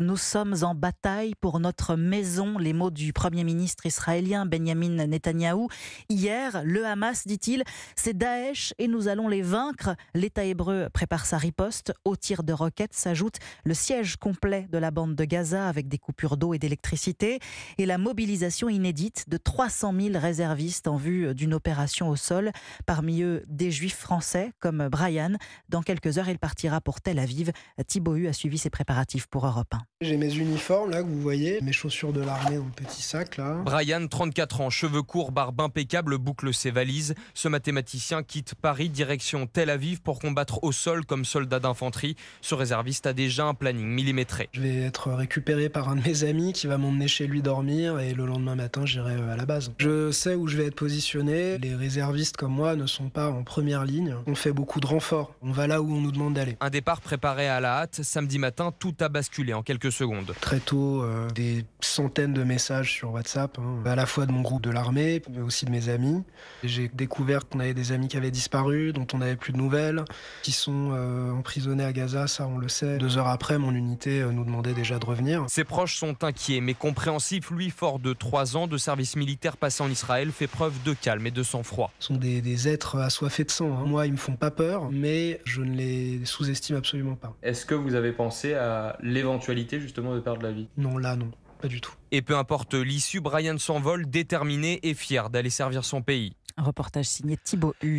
Nous sommes en bataille pour notre maison, les mots du Premier ministre israélien Benjamin Netanyahou. Hier, le Hamas, dit-il, c'est Daesh et nous allons les vaincre. L'État hébreu prépare sa riposte. Au tir de roquettes s'ajoute le siège complet de la bande de Gaza avec des coupures d'eau et d'électricité et la mobilisation inédite de 300 000 réservistes en vue d'une opération au sol, parmi eux des juifs français comme Brian. Dans quelques heures, il partira pour Tel Aviv. Thibaut a suivi ses préparatifs pour Europe 1. J'ai mes uniformes là que vous voyez, mes chaussures de l'armée dans petit sac là. Brian, 34 ans, cheveux courts, barbe impeccable, boucle ses valises. Ce mathématicien quitte Paris direction Tel Aviv pour combattre au sol comme soldat d'infanterie. Ce réserviste a déjà un planning millimétré. Je vais être récupéré par un de mes amis qui va m'emmener chez lui dormir et le lendemain matin j'irai euh, à la base. Je sais où je vais être positionné. Les réservistes comme moi ne sont pas en première ligne. On fait beaucoup de renforts. On va là où on nous demande d'aller. Un départ préparé à la hâte. Samedi matin, tout a basculé en secondes. Très tôt, euh, des centaines de messages sur WhatsApp, hein, à la fois de mon groupe de l'armée, mais aussi de mes amis. J'ai découvert qu'on avait des amis qui avaient disparu, dont on n'avait plus de nouvelles, qui sont euh, emprisonnés à Gaza, ça on le sait. Deux heures après, mon unité euh, nous demandait déjà de revenir. Ses proches sont inquiets, mais compréhensifs. Lui, fort de trois ans de service militaire passé en Israël, fait preuve de calme et de sang-froid. Ce sont des, êtres assoiffés de sang. Hein. Moi, ils me font pas peur, mais je ne les sous-estime absolument pas. Est-ce que vous avez pensé à l'éventualité justement de perdre la vie Non, là non, pas du tout. Et peu importe l'issue, Brian s'envole déterminé et fier d'aller servir son pays. reportage signé Thibaut U.